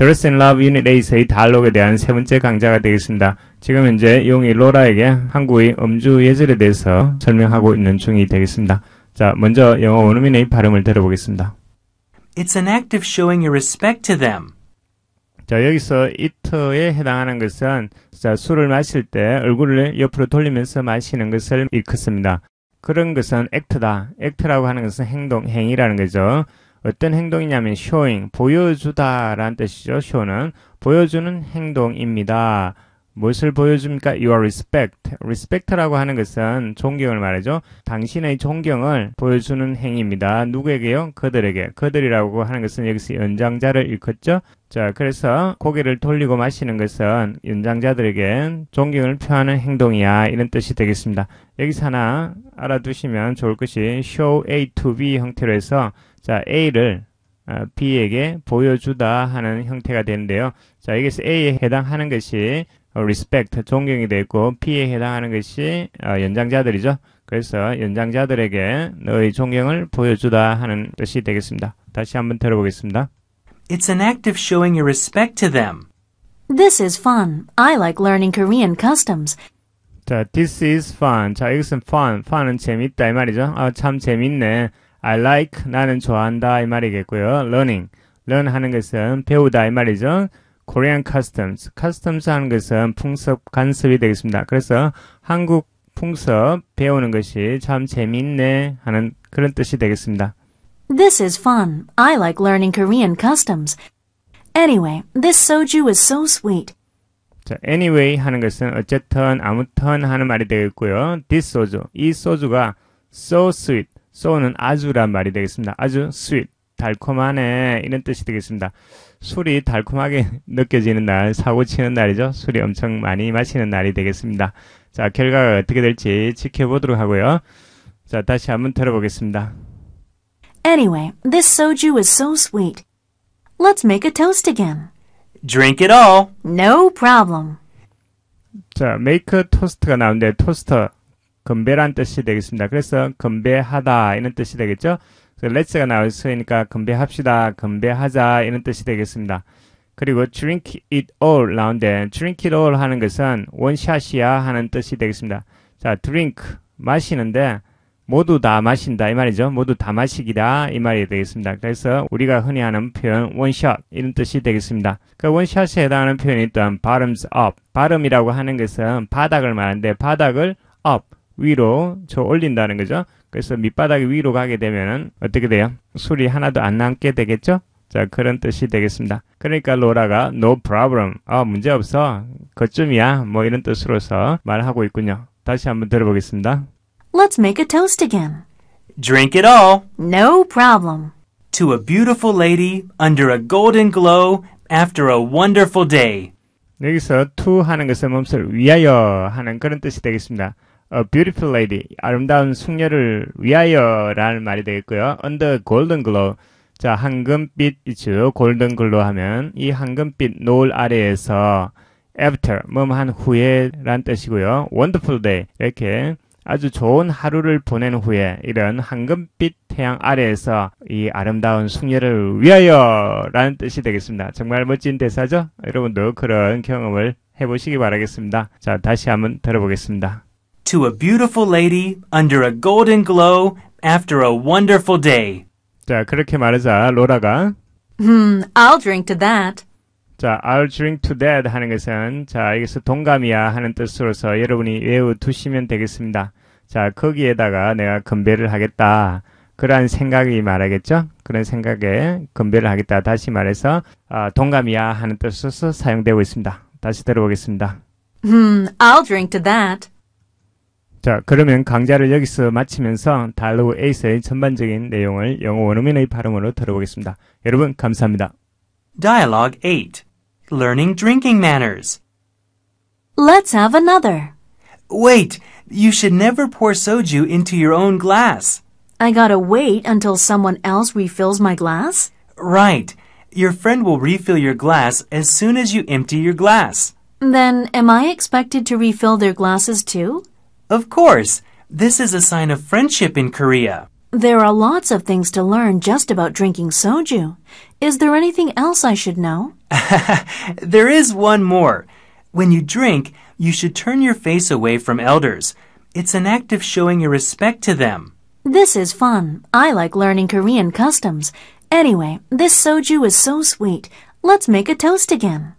드레스 앤 러브 유닛 에이의 달록에 대한 세 번째 강좌가 되겠습니다. 지금 현재 용이 로라에게 한국의 음주 예절에 대해서 설명하고 있는 중이 되겠습니다. 자, 먼저 영어 원어민의 발음을 들어보겠습니다. It's an act of showing your respect to them. 자, 여기서 it에 해당하는 것은 자, 술을 마실 때 얼굴을 옆으로 돌리면서 마시는 것을 일컫습니다. 그런 것은 act다. act라고 하는 것은 행동, 행위라는 거죠. 어떤 행동이냐면 showing, 보여주다라는 뜻이죠. show는 보여주는 행동입니다. 무엇을 보여줍니까? Your respect. respect라고 하는 것은 존경을 말하죠. 당신의 존경을 보여주는 행위입니다. 누구에게요? 그들에게. 그들이라고 하는 것은 여기서 연장자를 일컫죠. 자, 그래서 고개를 돌리고 마시는 것은 연장자들에게 존경을 표하는 행동이야. 이런 뜻이 되겠습니다. 여기서 하나 알아두시면 좋을 것이 show A to B 형태로 해서 자, A를 어, B에게 보여주다 하는 형태가 되는데요. 자, 여기서 A에 해당하는 것이 어, respect, 존경이 되고 B에 해당하는 것이 어, 연장자들이죠. 그래서 연장자들에게 너의 존경을 보여주다 하는 뜻이 되겠습니다. 다시 한번 들어보겠습니다. It's an act of showing your respect to them. This is fun. I like learning Korean customs. 자, this is fun. 자, 이것은 fun. fun은 재밌다 이 말이죠. 아, 참 재밌네. I like 나는 좋아한다 이 말이겠고요. learning learn 하는 것은 배우다 이 말이죠. Korean customs customs 하는 것은 풍습 간섭이 되겠습니다. 그래서 한국 풍습 배우는 것이 참 재밌네 하는 그런 뜻이 되겠습니다. This is fun. I like learning Korean customs. Anyway, this soju is so sweet. 자, anyway 하는 것은 어쨌든 아무튼 하는 말이 되겠고요. This soju, 이 소주가 so sweet, 소는 아주란 말이 되겠습니다. 아주 sweet, 달콤하네 이런 뜻이 되겠습니다. 술이 달콤하게 느껴지는 날, 사고 치는 날이죠. 술이 엄청 많이 마시는 날이 되겠습니다. 자, 결과가 어떻게 될지 지켜보도록 하고요. 자, 다시 한번 들어보겠습니다. Anyway, this soju is so sweet. Let's make a toast again. Drink it all. No problem. 자, make a toast가 나오는데 토스터 건배란 뜻이 되겠습니다. 그래서 건배하다 이런 뜻이 되겠죠. 그래서 let's가 나올 수 있으니까 건배합시다, 건배하자 이런 뜻이 되겠습니다. 그리고 drink it all 나온데 drink it all 하는 것은 원샷이야 하는 뜻이 되겠습니다. 자, drink 마시는데 모두 다 마신다 이 말이죠. 모두 다 마시기다 이 말이 되겠습니다. 그래서 우리가 흔히 하는 표현 원샷 이런 뜻이 되겠습니다. 그 원샷에 해당하는 표현이 있던 bottoms up 발음이라고 하는 것은 바닥을 말하는데 바닥을 up 위로 저 올린다는 거죠. 그래서 밑바닥이 위로 가게 되면 어떻게 돼요? 술이 하나도 안 남게 되겠죠? 자 그런 뜻이 되겠습니다. 그러니까 로라가 no problem, 아 문제없어, 거쯤이야 뭐 이런 뜻으로서 말하고 있군요. 다시 한번 들어보겠습니다. Let's make a toast again. Drink it all. No problem. To a beautiful lady under a golden glow after a wonderful day. 여기서 to 하는 것은 몸을 위하여 하는 그런 뜻이 되겠습니다. A beautiful lady, 아름다운 숙녀를 위하여라는 말이 되겠고요. Under golden glow, 자 황금빛이죠. golden glow 하면 이 황금빛 노을 아래에서 after, 뭐한 후에란 뜻이고요. Wonderful day 이렇게 아주 좋은 하루를 보낸 후에 이런 황금빛 태양 아래에서 이 아름다운 숙녀를 위하여라는 뜻이 되겠습니다. 정말 멋진 대사죠. 여러분도 그런 경험을 해보시기 바라겠습니다. 자 다시 한번 들어보겠습니다. to a beautiful lady under a golden glow after a wonderful day. 자, 그렇게 말하자 로라가 음, I'll drink to that. 자, I'll drink to that 하는 것은 자, 여기서 동감이야 하는 뜻으로서 여러분이 외우 두시면 되겠습니다. 자, 거기에다가 내가 건배를 하겠다. 그러한 생각이 말하겠죠? 그런 생각에 건배를 하겠다. 다시 말해서 아, 동감이야 하는 뜻으로서 사용되고 있습니다. 다시 들어보겠습니다. 음, I'll drink to that. 자, 그러면 강좌를 여기서 마치면서 달로우 에이스의 전반적인 내용을 영어 원어민의 발음으로 들어보겠습니다. 여러분, 감사합니다. Dialogue 8 Learning Drinking Manners Let's have another. Wait, you should never pour soju into your own glass. I gotta wait until someone else refills my glass? Right. Your friend will refill your glass as soon as you empty your glass. Then, am I expected to refill their glasses too? Of course. This is a sign of friendship in Korea. There are lots of things to learn just about drinking soju. Is there anything else I should know? there is one more. When you drink, you should turn your face away from elders. It's an act of showing your respect to them. This is fun. I like learning Korean customs. Anyway, this soju is so sweet. Let's make a toast again.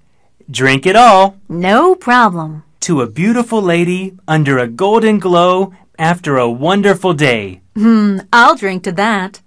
Drink it all. No problem to a beautiful lady under a golden glow after a wonderful day. Hmm, I'll drink to that.